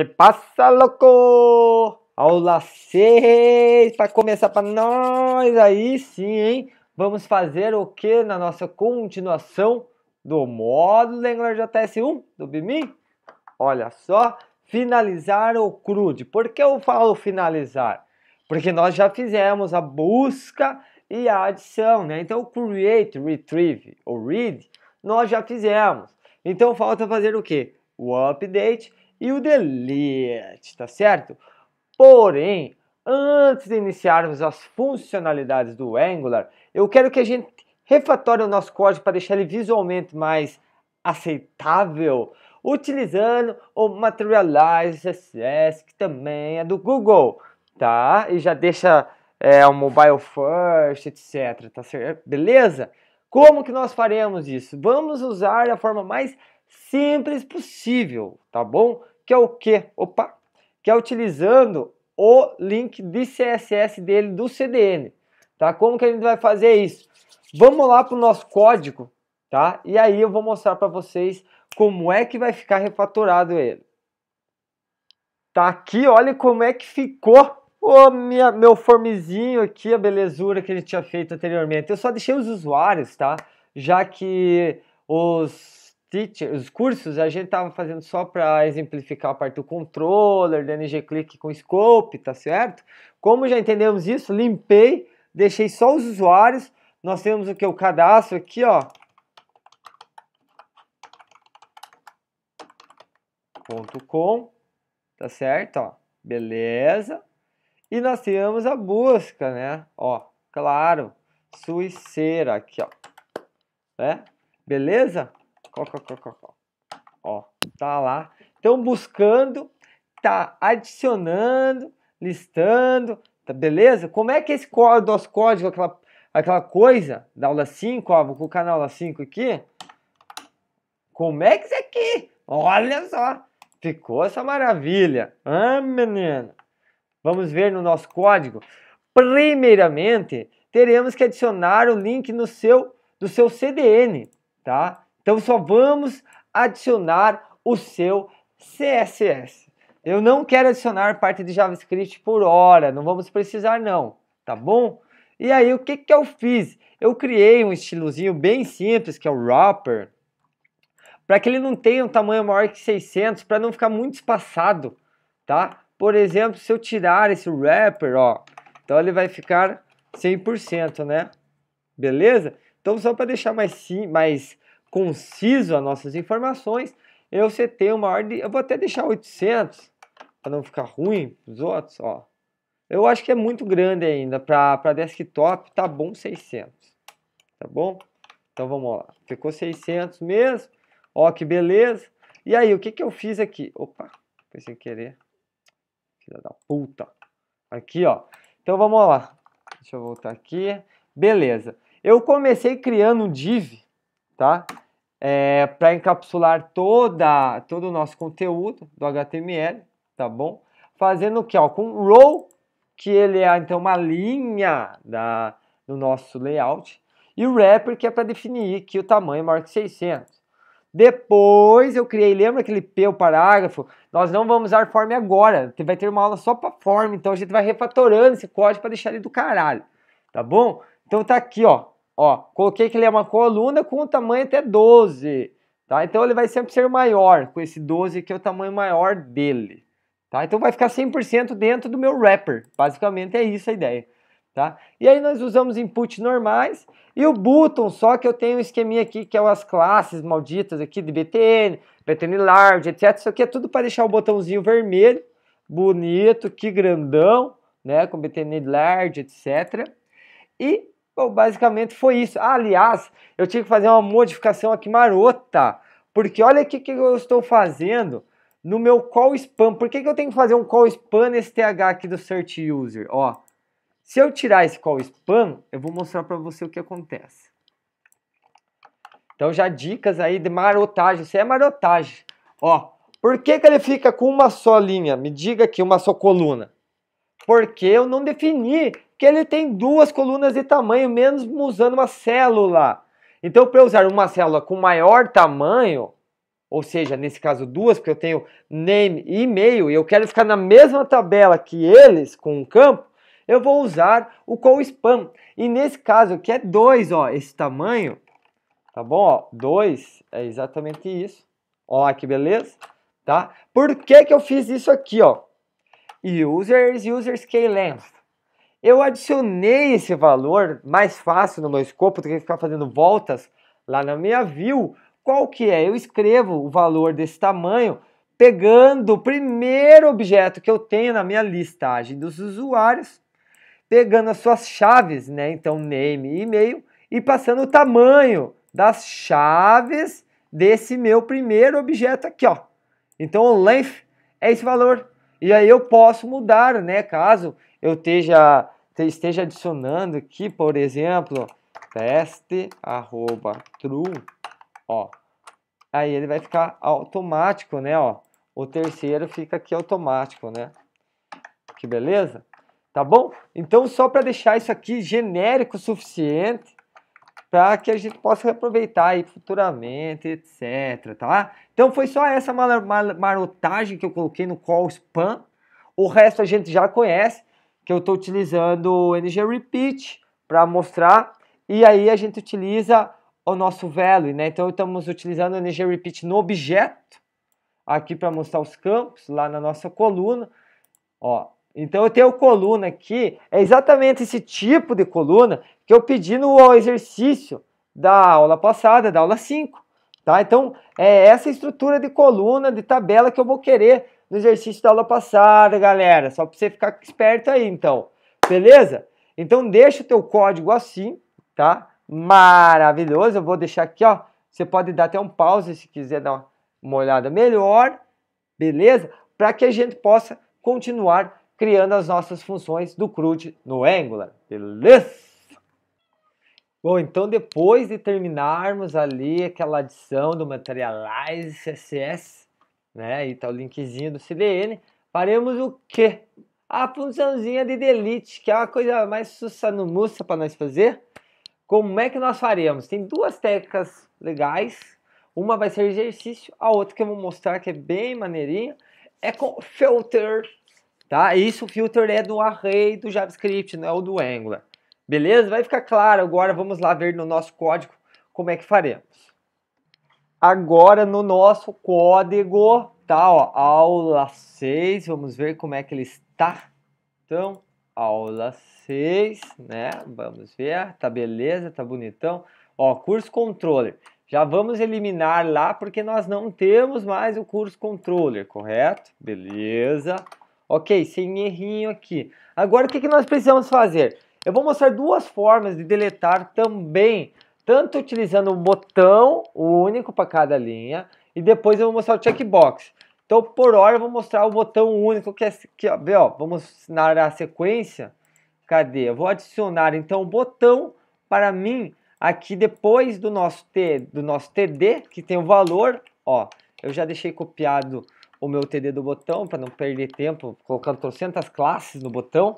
Que passa, louco? Aula 6 para começar para nós. Aí sim, hein? Vamos fazer o que na nossa continuação do módulo da Angular JS 1 do BIMIN? Olha só, finalizar o crude Por que eu falo finalizar? Porque nós já fizemos a busca e a adição, né? Então, create, retrieve ou read, nós já fizemos. Então, falta fazer o que? O update e o delete, tá certo? Porém, antes de iniciarmos as funcionalidades do Angular, eu quero que a gente refatore o nosso código para deixar ele visualmente mais aceitável, utilizando o Materialize CSS, que também é do Google, tá? E já deixa é, o mobile first, etc, tá certo? Beleza? Como que nós faremos isso? Vamos usar a forma mais simples possível, tá bom? Que é o que? Opa! Que é utilizando o link de CSS dele do CDN, tá? Como que a gente vai fazer isso? Vamos lá para o nosso código, tá? E aí eu vou mostrar para vocês como é que vai ficar refatorado ele. Tá aqui, olha como é que ficou o minha, meu formezinho aqui, a belezura que ele tinha feito anteriormente. Eu só deixei os usuários, tá? Já que os teacher, os cursos a gente tava fazendo só para exemplificar a parte do controller, do NG Click com scope, tá certo? Como já entendemos isso, limpei, deixei só os usuários. Nós temos o que o cadastro aqui, ó. ponto .com, tá certo, ó. Beleza. E nós temos a busca, né? Ó, claro, suiceira aqui, ó. é Beleza? Ó, ó, tá lá. Então, buscando, tá adicionando, listando, tá beleza? Como é que esse nosso código, aquela, aquela coisa da aula 5, ó, vou colocar na aula 5 aqui. Como é que isso aqui? Olha só, ficou essa maravilha. Ah, menino. Vamos ver no nosso código. Primeiramente, teremos que adicionar o link no seu, do seu CDN, tá? Então só vamos adicionar o seu CSS. Eu não quero adicionar parte de JavaScript por hora, não vamos precisar não, tá bom? E aí o que, que eu fiz? Eu criei um estilozinho bem simples, que é o wrapper, para que ele não tenha um tamanho maior que 600, para não ficar muito espaçado, tá? Por exemplo, se eu tirar esse wrapper, ó, então ele vai ficar 100%, né? Beleza? Então só para deixar mais, sim, mais conciso as nossas informações, eu setei o maior. eu vou até deixar 800 para não ficar ruim para os outros. Ó. Eu acho que é muito grande ainda para desktop. Tá bom 600, tá bom? Então vamos lá. Ficou 600 mesmo. Ó que beleza. E aí o que que eu fiz aqui? Opa, foi sem querer. Filha da puta. Aqui ó. Então vamos lá. Deixa eu voltar aqui. Beleza. Eu comecei criando um div, tá? é, para encapsular toda, todo o nosso conteúdo do HTML, tá bom? Fazendo o que? Ó, com row, que ele é então uma linha da, do nosso layout, e o wrapper, que é para definir que o tamanho é maior que 600. Depois eu criei, lembra aquele P, o parágrafo? Nós não vamos usar form agora, vai ter uma aula só para form, então a gente vai refatorando esse código para deixar ele do caralho, tá bom? Então tá aqui, ó, Ó, coloquei que ele é uma coluna com o tamanho até 12, tá? Então ele vai sempre ser maior, com esse 12 que é o tamanho maior dele, tá? Então vai ficar 100% dentro do meu wrapper, basicamente é isso a ideia, tá? E aí nós usamos inputs normais e o button, só que eu tenho um esqueminha aqui que é as classes malditas aqui de BTN, BTN large, etc. Isso aqui é tudo para deixar o botãozinho vermelho, bonito, que grandão, né, com BTN large, etc. E basicamente foi isso. Ah, aliás, eu tinha que fazer uma modificação aqui marota, porque olha o que, que eu estou fazendo no meu call spam. Por que, que eu tenho que fazer um call spam nesse TH aqui do search user? Ó, se eu tirar esse call spam, eu vou mostrar para você o que acontece. Então já dicas aí de marotagem, isso é marotagem. Ó, por que, que ele fica com uma só linha? Me diga aqui, uma só coluna. Porque eu não defini que ele tem duas colunas de tamanho, menos usando uma célula. Então, para eu usar uma célula com maior tamanho, ou seja, nesse caso duas, porque eu tenho name e e-mail, e eu quero ficar na mesma tabela que eles, com um campo, eu vou usar o co-spam. E nesse caso aqui é 2, ó, esse tamanho, tá bom? Ó, 2 é exatamente isso. Ó, que beleza, tá? Por que que eu fiz isso aqui, ó? users, users key length. Eu adicionei esse valor mais fácil no meu escopo do que ficar fazendo voltas lá na minha view. Qual que é? Eu escrevo o valor desse tamanho pegando o primeiro objeto que eu tenho na minha listagem dos usuários, pegando as suas chaves, né? Então name e e-mail e passando o tamanho das chaves desse meu primeiro objeto aqui, ó. Então o length é esse valor e aí eu posso mudar, né? Caso eu esteja, esteja adicionando aqui, por exemplo, teste arroba true, ó. Aí ele vai ficar automático, né, ó. O terceiro fica aqui automático, né? Que beleza? Tá bom? Então só para deixar isso aqui genérico o suficiente, para que a gente possa reaproveitar aí futuramente, etc, tá? Então foi só essa mar mar marotagem que eu coloquei no call spam. O resto a gente já conhece, que eu estou utilizando o NG Repeat para mostrar. E aí a gente utiliza o nosso value, né? Então estamos utilizando o NG Repeat no objeto, aqui para mostrar os campos, lá na nossa coluna. Ó, então eu tenho coluna aqui, é exatamente esse tipo de coluna que eu pedi no exercício da aula passada, da aula 5. Tá? Então é essa estrutura de coluna, de tabela que eu vou querer no exercício da aula passada, galera. Só para você ficar esperto aí, então. Beleza? Então deixa o teu código assim, tá? Maravilhoso. Eu vou deixar aqui, ó. Você pode dar até um pause se quiser dar uma olhada melhor, beleza? Para que a gente possa continuar criando as nossas funções do CRUD no Angular. Beleza? Bom, então depois de terminarmos ali aquela adição do Materialize CSS, né, e tal tá o linkzinho do CDN, faremos o quê? A funçãozinha de delete, que é a coisa mais sussa no mussa para nós fazer. Como é que nós faremos? Tem duas técnicas legais. Uma vai ser exercício, a outra que eu vou mostrar que é bem maneirinha, é com filter Tá? Isso o filter é do array do JavaScript, não é o do Angular. Beleza? Vai ficar claro agora. Vamos lá ver no nosso código como é que faremos. Agora no nosso código, tá? Ó, aula 6, vamos ver como é que ele está. Então, aula 6, né? Vamos ver, tá beleza, tá bonitão. Ó, curso controller. Já vamos eliminar lá porque nós não temos mais o curso controller, correto? Beleza. Beleza. Ok, sem errinho aqui. Agora o que, que nós precisamos fazer? Eu vou mostrar duas formas de deletar também, tanto utilizando um botão único para cada linha e depois eu vou mostrar o checkbox. Então por hora eu vou mostrar o botão único que é que ó, ó, vamos ensinar a sequência. Cadê? Eu vou adicionar então o botão para mim aqui depois do nosso T, do nosso TD que tem o valor, ó. Eu já deixei copiado o meu TD do botão, para não perder tempo colocando trocentas classes no botão.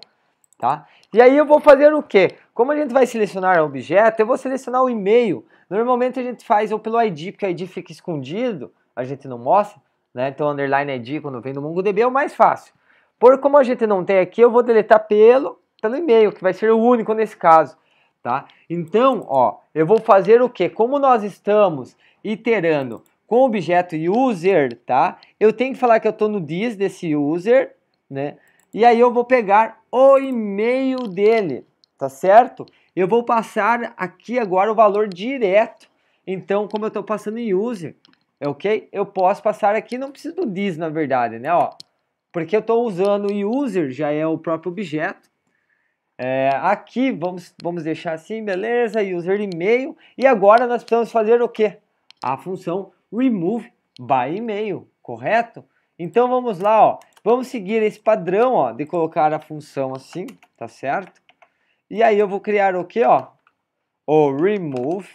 Tá? E aí eu vou fazer o quê? Como a gente vai selecionar o objeto, eu vou selecionar o e-mail. Normalmente a gente faz ou pelo ID, porque o ID fica escondido, a gente não mostra, né? Então underline ID quando vem no MongoDB é o mais fácil. Por como a gente não tem aqui, eu vou deletar pelo, pelo e-mail, que vai ser o único nesse caso, tá? Então, ó, eu vou fazer o quê? Como nós estamos iterando com o objeto user, tá? Eu tenho que falar que eu estou no diz desse user, né? E aí eu vou pegar o e-mail dele, tá certo? Eu vou passar aqui agora o valor direto. Então, como eu estou passando em user, ok? Eu posso passar aqui, não preciso do diz na verdade, né? Ó, porque eu estou usando o user, já é o próprio objeto. É, aqui, vamos, vamos deixar assim, beleza, user e-mail. E agora nós precisamos fazer o quê? A função remove by e-mail, correto? Então vamos lá, ó. Vamos seguir esse padrão, ó, de colocar a função assim, tá certo? E aí eu vou criar o que, ó? O remove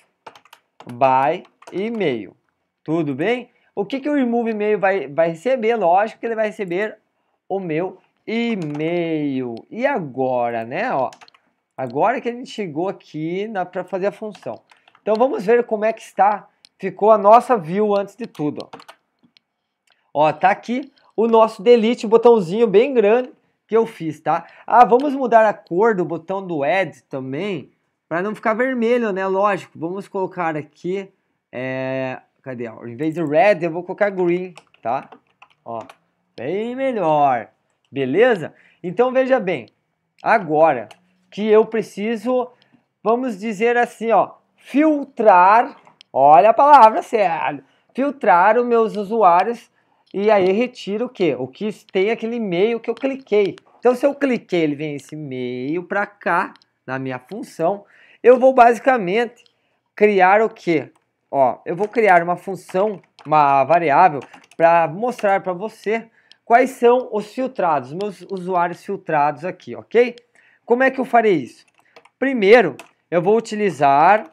by e-mail. Tudo bem? O que, que o remove e-mail vai, vai receber? Lógico que ele vai receber o meu e-mail. E agora, né, ó? Agora que a gente chegou aqui para fazer a função. Então vamos ver como é que está ficou a nossa view antes de tudo. Ó, ó tá aqui o nosso delete, botãozinho bem grande que eu fiz, tá? Ah, vamos mudar a cor do botão do add também, para não ficar vermelho, né? Lógico, vamos colocar aqui, é... cadê? Ó, em vez de red, eu vou colocar green, tá? Ó, bem melhor, beleza? Então veja bem, agora que eu preciso, vamos dizer assim, ó, filtrar Olha a palavra, sério. Filtrar os meus usuários e aí retiro o que? O que tem aquele e-mail que eu cliquei. Então, se eu cliquei, ele vem esse e-mail para cá, na minha função. Eu vou basicamente criar o que? Ó, eu vou criar uma função, uma variável, para mostrar para você quais são os filtrados, meus usuários filtrados aqui, ok? Como é que eu farei isso? Primeiro, eu vou utilizar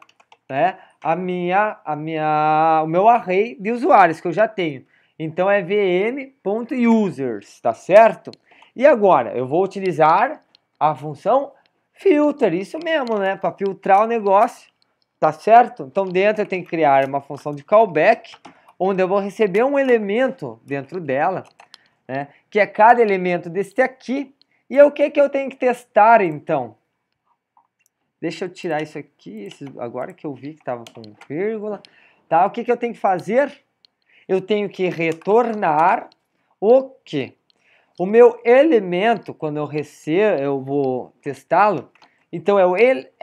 né, a minha, a minha, o meu array de usuários que eu já tenho. Então é vm.users, tá certo? E agora eu vou utilizar a função filter, isso mesmo, né? Para filtrar o negócio, tá certo? Então dentro eu tenho que criar uma função de callback, onde eu vou receber um elemento dentro dela, né? Que é cada elemento deste aqui. E é o que, que eu tenho que testar então? Deixa eu tirar isso aqui, agora que eu vi que estava com vírgula. Tá? O que, que eu tenho que fazer? Eu tenho que retornar o que? O meu elemento, quando eu recebo, eu vou testá-lo. Então, é o l.email,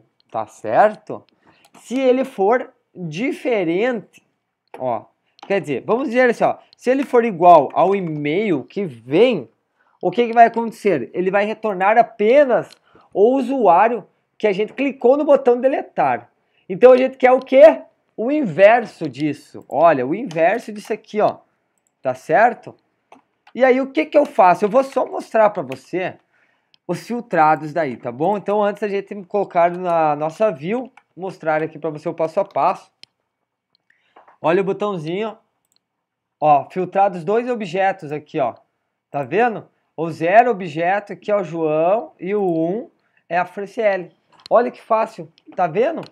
é tá certo? Se ele for diferente, ó. Quer dizer, vamos dizer assim, ó. Se ele for igual ao e-mail que vem, o que, que vai acontecer? Ele vai retornar apenas ou usuário que a gente clicou no botão deletar. Então a gente quer o quê? O inverso disso. Olha, o inverso disso aqui, ó. Tá certo? E aí o que que eu faço? Eu vou só mostrar para você os filtrados daí, tá bom? Então antes a gente colocar na nossa view, mostrar aqui para você o passo a passo. Olha o botãozinho, ó, filtrados dois objetos aqui, ó. Tá vendo? O zero objeto aqui é o João e o 1 um, é a FreeCL. Olha que fácil, tá vendo?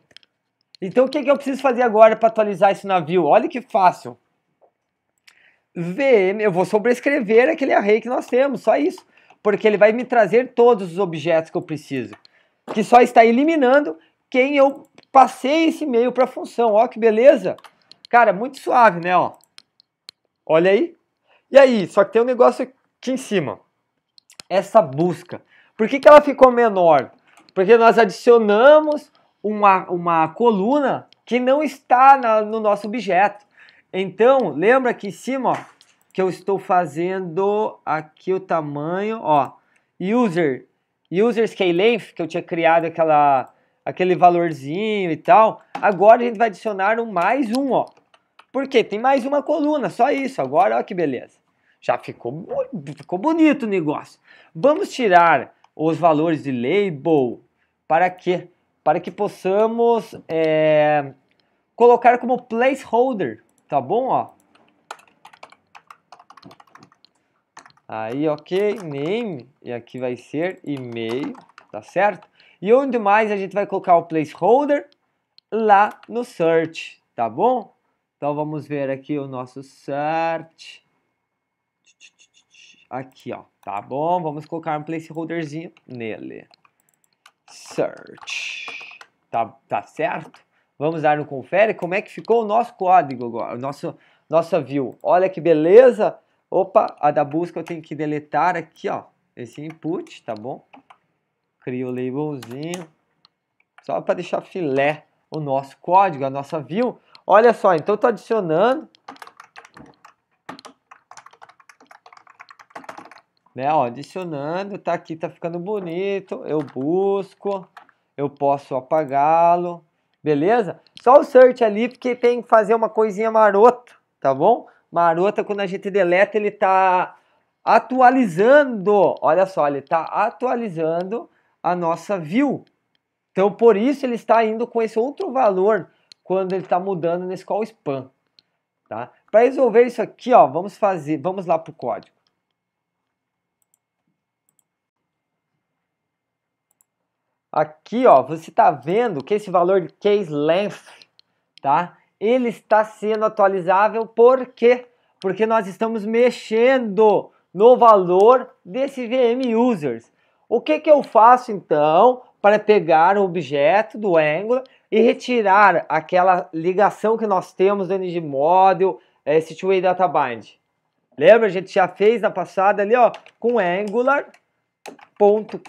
Então o que, é que eu preciso fazer agora para atualizar esse navio? Olha que fácil. VM, eu vou sobrescrever aquele array que nós temos, só isso. Porque ele vai me trazer todos os objetos que eu preciso. Que só está eliminando quem eu passei esse e-mail para a função. Ó que beleza. Cara, muito suave, né? Ó. Olha aí. E aí, só que tem um negócio aqui em cima. Essa busca. Por que, que ela ficou menor? Porque nós adicionamos uma, uma coluna que não está na, no nosso objeto. Então, lembra aqui em cima, ó, que eu estou fazendo aqui o tamanho, ó, user, user scale length, que eu tinha criado aquela, aquele valorzinho e tal. Agora a gente vai adicionar um mais um, ó. Por quê? Tem mais uma coluna, só isso. Agora, ó que beleza. Já ficou, ficou bonito o negócio. Vamos tirar os valores de label para que para que possamos é, colocar como placeholder, tá bom? Ó. Aí, ok, name, e aqui vai ser e-mail, tá certo? E onde mais a gente vai colocar o placeholder? Lá no search, tá bom? Então vamos ver aqui o nosso search aqui, ó, tá bom? Vamos colocar um placeholderzinho nele. Search. Tá, tá certo? Vamos dar no confere como é que ficou o nosso código agora, o nosso, nossa view. Olha que beleza! Opa, a da busca eu tenho que deletar aqui, ó, esse input, tá bom? Crio o labelzinho, só para deixar filé o nosso código, a nossa view. Olha só, então estou adicionando né? Ó, adicionando, tá aqui, tá ficando bonito, eu busco, eu posso apagá-lo, beleza? Só o search ali, porque tem que fazer uma coisinha marota, tá bom? Marota, quando a gente deleta, ele tá atualizando, olha só, ele tá atualizando a nossa view. Então, por isso ele está indo com esse outro valor quando ele está mudando nesse call span, tá? Para resolver isso aqui, ó, vamos fazer, vamos lá pro código. Aqui, ó, você está vendo que esse valor de case length, tá? Ele está sendo atualizável por quê? Porque nós estamos mexendo no valor desse VM users. O que, que eu faço então para pegar o objeto do Angular e retirar aquela ligação que nós temos do Model é, Situate Data Bind? Lembra, a gente já fez na passada ali, ó, com Angular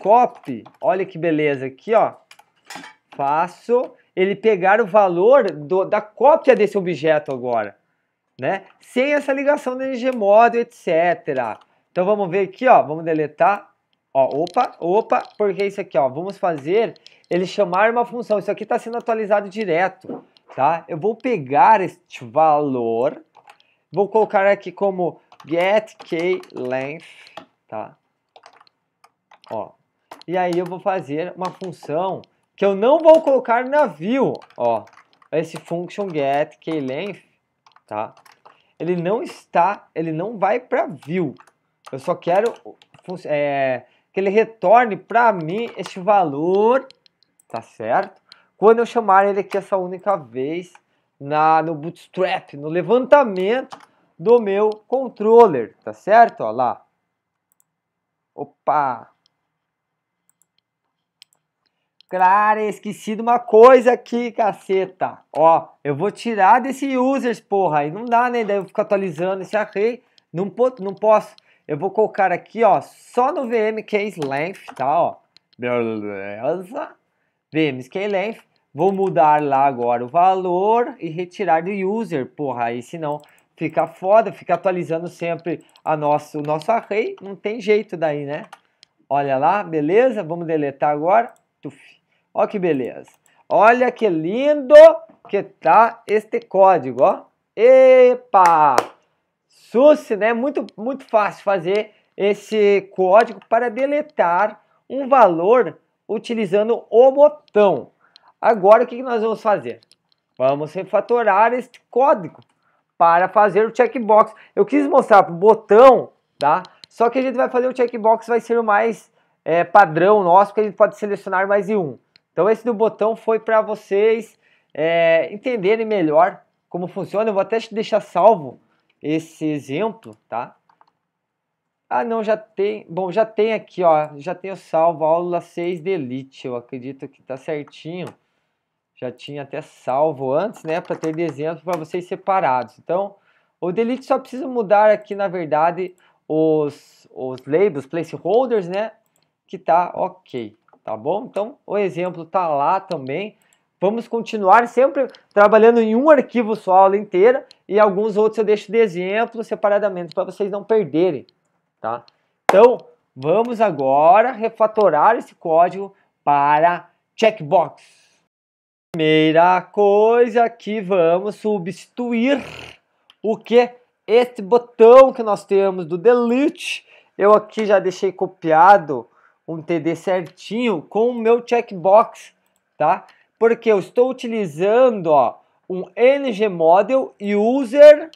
copy, olha que beleza aqui, ó. Faço ele pegar o valor do, da cópia desse objeto agora, né? Sem essa ligação do ngModel, etc. Então vamos ver aqui, ó, vamos deletar. Ó, opa, opa, porque isso aqui, ó, vamos fazer ele chamar uma função. Isso aqui está sendo atualizado direto, tá? Eu vou pegar este valor, vou colocar aqui como get key length, tá? ó. E aí eu vou fazer uma função que eu não vou colocar na view, ó. Esse function get keyLength, tá? Ele não está, ele não vai para view. Eu só quero é, que ele retorne para mim este valor, tá certo? Quando eu chamar ele aqui essa única vez na no bootstrap, no levantamento do meu controller, tá certo? Ó lá. Opa! Cara, esqueci de uma coisa aqui, caceta. Ó, eu vou tirar desse users, porra. Aí não dá, né? Daí eu fico atualizando esse array. Não, não posso. Eu vou colocar aqui, ó, só no VM case length, tá, ó. Beleza. VM case length. Vou mudar lá agora o valor e retirar do user, porra. Aí senão fica foda, fica atualizando sempre a nosso, o nosso array. Não tem jeito daí, né? Olha lá, beleza? Vamos deletar agora. Tuf ó que beleza. Olha que lindo que tá este código, ó. Epa! Sus, né? Muito, muito fácil fazer esse código para deletar um valor utilizando o botão. Agora, o que nós vamos fazer? Vamos refatorar este código para fazer o checkbox. Eu quis mostrar para o botão, tá? Só que a gente vai fazer o checkbox, vai ser o mais é, padrão nosso, porque a gente pode selecionar mais de um. Então esse do botão foi para vocês é, entenderem melhor como funciona. Eu vou até deixar salvo esse exemplo, tá? Ah, não, já tem. Bom, já tem aqui, ó. Já tenho salvo aula 6 de Elite. Eu acredito que tá certinho. Já tinha até salvo antes, né? Para ter de exemplo para vocês separados. Então, o Delete só precisa mudar aqui, na verdade, os, os labels, placeholders, né? Que tá ok tá bom? Então o exemplo está lá também. Vamos continuar sempre trabalhando em um arquivo só a aula inteira e alguns outros eu deixo de exemplo separadamente para vocês não perderem, tá? Então, vamos agora refatorar esse código para checkbox. Primeira coisa que vamos substituir o que? Este botão que nós temos do delete. Eu aqui já deixei copiado um TD certinho com o meu checkbox, tá? Porque eu estou utilizando ó, um NG Model User,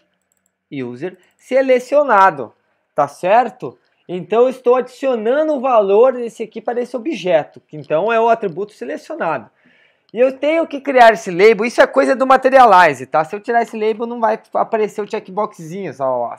user selecionado, tá certo? Então eu estou adicionando o valor desse aqui para esse objeto, que então é o atributo selecionado. E eu tenho que criar esse label, isso é coisa do Materialize, tá? Se eu tirar esse label não vai aparecer o checkboxzinho, só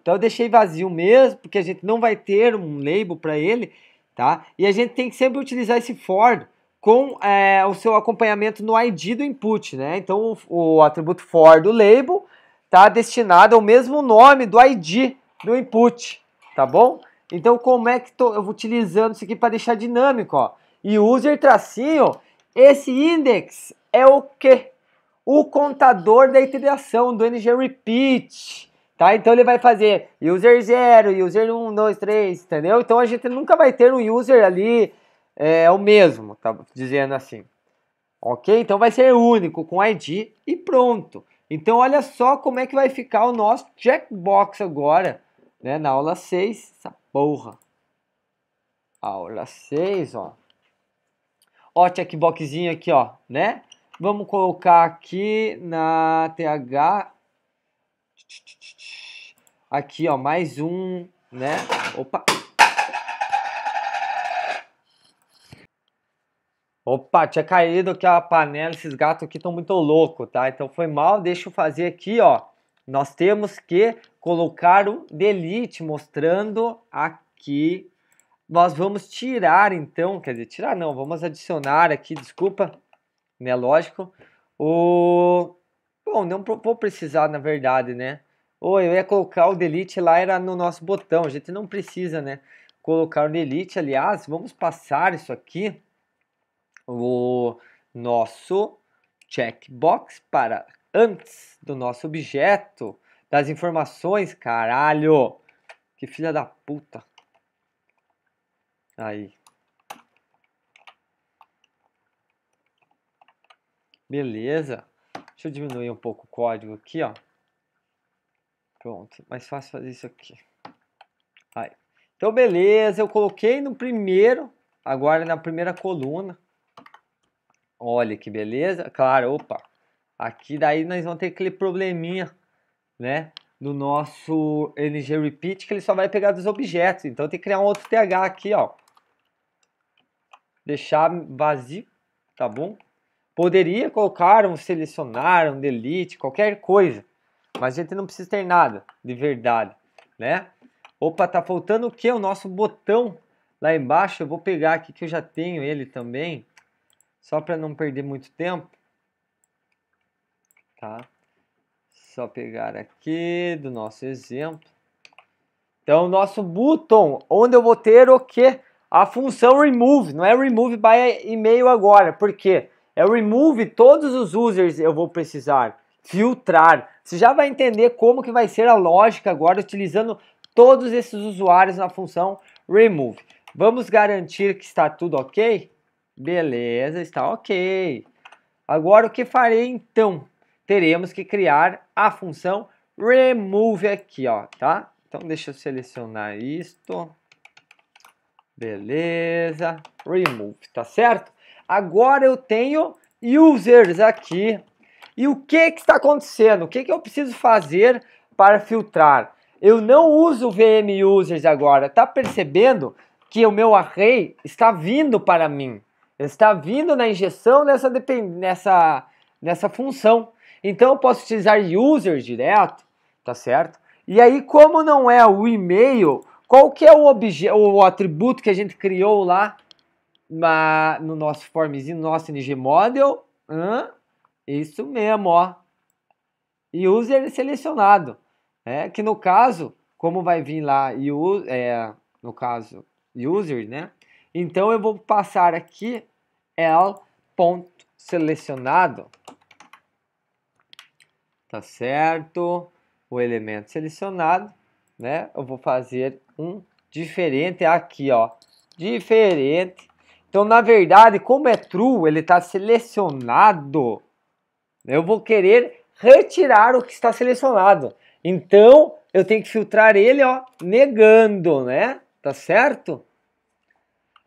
Então eu deixei vazio mesmo, porque a gente não vai ter um label para ele tá? E a gente tem que sempre utilizar esse for com é, o seu acompanhamento no ID do input, né? Então o, o atributo for do label está destinado ao mesmo nome do ID do input, tá bom? Então como é que tô, eu vou utilizando isso aqui para deixar dinâmico, ó? E user tracinho, esse index é o que? O contador da iteração do ng repeat, Tá? Então ele vai fazer user 0, user 1, 2, 3, entendeu? Então a gente nunca vai ter um user ali é, o mesmo, tá dizendo assim. Ok? Então vai ser único com ID e pronto. Então olha só como é que vai ficar o nosso checkbox agora, né? Na aula 6, essa porra. Aula 6, ó. Ó, checkboxzinho aqui, ó, né? Vamos colocar aqui na TH... Aqui, ó, mais um, né? Opa! Opa, tinha caído aqui a panela, esses gatos aqui estão muito loucos, tá? Então foi mal, deixa eu fazer aqui, ó. Nós temos que colocar o delete, mostrando aqui. Nós vamos tirar então, quer dizer, tirar não, vamos adicionar aqui, desculpa, né, lógico. O... Bom, não vou precisar na verdade, né? ou eu ia colocar o delete lá, era no nosso botão. A gente não precisa, né? Colocar o delete, aliás, vamos passar isso aqui, o nosso checkbox para antes do nosso objeto, das informações, caralho! Que filha da puta! Aí. Beleza. Deixa eu diminuir um pouco o código aqui, ó. Pronto, mais fácil fazer isso aqui. Aí. Então, beleza, eu coloquei no primeiro, agora na primeira coluna. Olha que beleza. Claro, opa. Aqui daí nós vamos ter aquele probleminha, né? no nosso NG Repeat, que ele só vai pegar dos objetos. Então, tem que criar um outro TH aqui, ó. Deixar vazio, tá bom? Poderia colocar um selecionar, um delete, qualquer coisa mas a gente não precisa ter nada de verdade, né? Opa, tá faltando o que? O nosso botão lá embaixo. Eu vou pegar aqui que eu já tenho ele também, só para não perder muito tempo. Tá? Só pegar aqui do nosso exemplo. Então, nosso button, onde eu vou ter o que? A função remove, não é remove by e-mail agora, porque é remove todos os users eu vou precisar filtrar, você já vai entender como que vai ser a lógica agora utilizando todos esses usuários na função remove. Vamos garantir que está tudo ok? Beleza, está ok. Agora o que farei então? Teremos que criar a função remove aqui, ó, tá? Então deixa eu selecionar isto. Beleza, remove, tá certo? Agora eu tenho users aqui e o que, que está acontecendo? O que, que eu preciso fazer para filtrar? Eu não uso VM Users agora. Está percebendo que o meu array está vindo para mim? Está vindo na injeção nessa, nessa, nessa função. Então eu posso utilizar users direto, tá certo? E aí, como não é o e-mail, qual que é o, objeto, o atributo que a gente criou lá na, no nosso formzinho, no nosso ng model? Hã? Isso mesmo, ó. E user selecionado, é Que no caso, como vai vir lá, o é, no caso, user, né? Então eu vou passar aqui L ponto selecionado. Tá certo? O elemento selecionado, né? Eu vou fazer um diferente aqui, ó. Diferente. Então, na verdade, como é true, ele está selecionado né? Eu vou querer retirar o que está selecionado. Então, eu tenho que filtrar ele, ó, negando, né? Tá certo?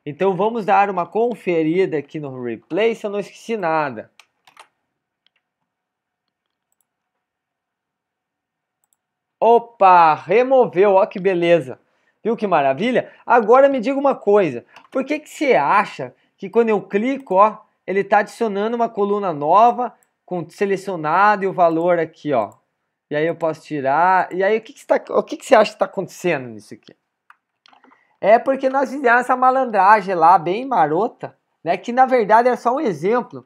Então, vamos dar uma conferida aqui no replay se eu não esqueci nada. Opa, removeu, ó que beleza. Viu que maravilha? Agora me diga uma coisa, por que, que você acha que quando eu clico, ó, ele está adicionando uma coluna nova com selecionado e o valor aqui, ó. E aí eu posso tirar. E aí o que, que, tá, o que, que você acha que está acontecendo nisso aqui? É porque nós fizemos essa malandragem lá, bem marota, né? Que na verdade é só um exemplo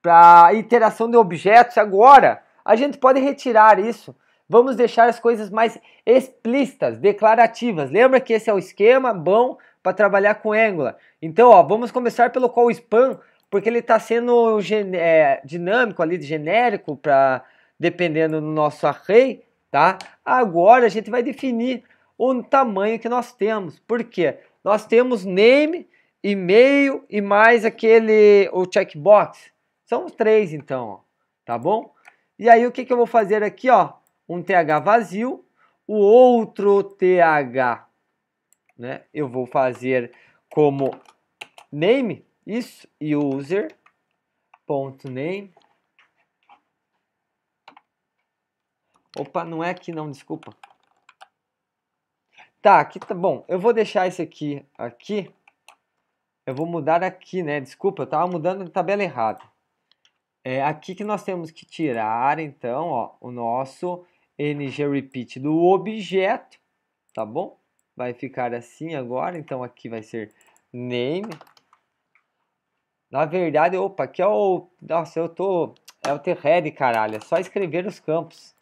para iteração de objetos. Agora a gente pode retirar isso. Vamos deixar as coisas mais explícitas, declarativas. Lembra que esse é o esquema bom para trabalhar com Angular. Então, ó, vamos começar pelo qual span porque ele está sendo é, dinâmico ali, genérico, para dependendo do nosso array, tá? Agora a gente vai definir o tamanho que nós temos. Por quê? Nós temos name, e-mail e mais aquele o checkbox. São os três então, ó, tá bom? E aí o que, que eu vou fazer aqui, ó? Um th vazio, o outro th, né? Eu vou fazer como name isso, user.name. Opa, não é aqui não, desculpa. Tá, aqui tá bom. Eu vou deixar esse aqui, aqui. Eu vou mudar aqui, né? Desculpa, eu tava mudando a tabela errada. É aqui que nós temos que tirar, então, ó, o nosso ng repeat do objeto, tá bom? Vai ficar assim agora, então aqui vai ser name na verdade, opa, aqui é o... Nossa, eu tô... É o T-Red, caralho. É só escrever os campos.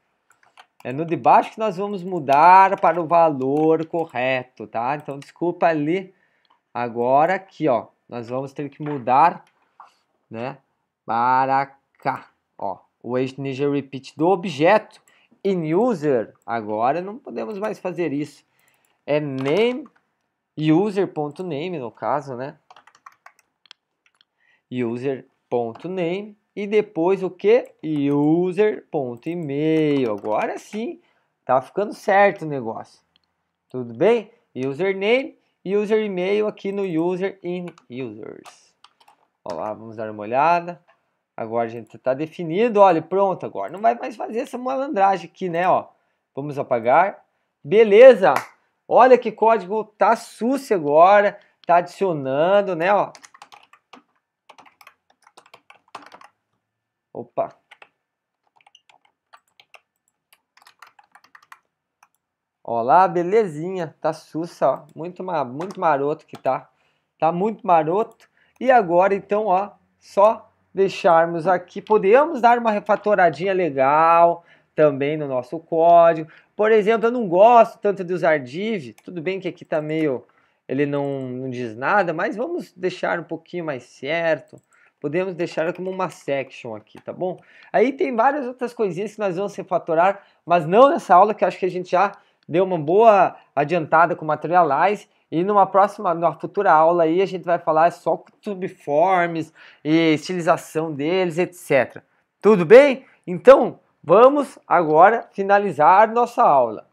É no de baixo que nós vamos mudar para o valor correto, tá? Então, desculpa ali. Agora aqui, ó. Nós vamos ter que mudar, né? Para cá, ó. O integer repeat do objeto in user. Agora não podemos mais fazer isso. É name user.name no caso, né? user.name e depois o que? user.email. Agora sim, tá ficando certo o negócio. Tudo bem? Username, user email aqui no user in users. Olha lá, vamos dar uma olhada. Agora a gente tá definido, olha, pronto agora. Não vai mais fazer essa malandragem aqui, né, ó. Vamos apagar. Beleza! Olha que código tá sucio agora, tá adicionando, né, ó. Opa! Olá, belezinha, tá sussa, ó. Muito, muito maroto que tá. Tá muito maroto. E agora, então, ó, só deixarmos aqui, podemos dar uma refatoradinha legal também no nosso código. Por exemplo, eu não gosto tanto de usar div, tudo bem que aqui tá meio, ele não, não diz nada, mas vamos deixar um pouquinho mais certo. Podemos deixar como uma section aqui, tá bom? Aí tem várias outras coisinhas que nós vamos refatorar, mas não nessa aula que acho que a gente já deu uma boa adiantada com Materialize. E numa próxima, numa futura aula aí, a gente vai falar só subforms e estilização deles, etc. Tudo bem? Então, vamos agora finalizar nossa aula.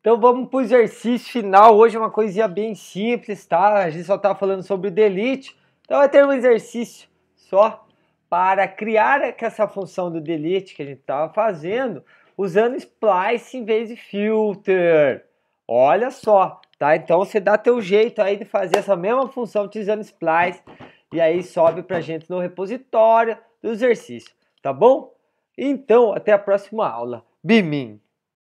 Então vamos para o exercício final. Hoje é uma coisinha bem simples, tá? A gente só está falando sobre o delete. Então vai ter um exercício só para criar essa função do delete que a gente estava fazendo usando splice em vez de filter. Olha só, tá? Então você dá teu jeito aí de fazer essa mesma função utilizando splice e aí sobe para a gente no repositório do exercício, tá bom? Então, até a próxima aula. Bimim!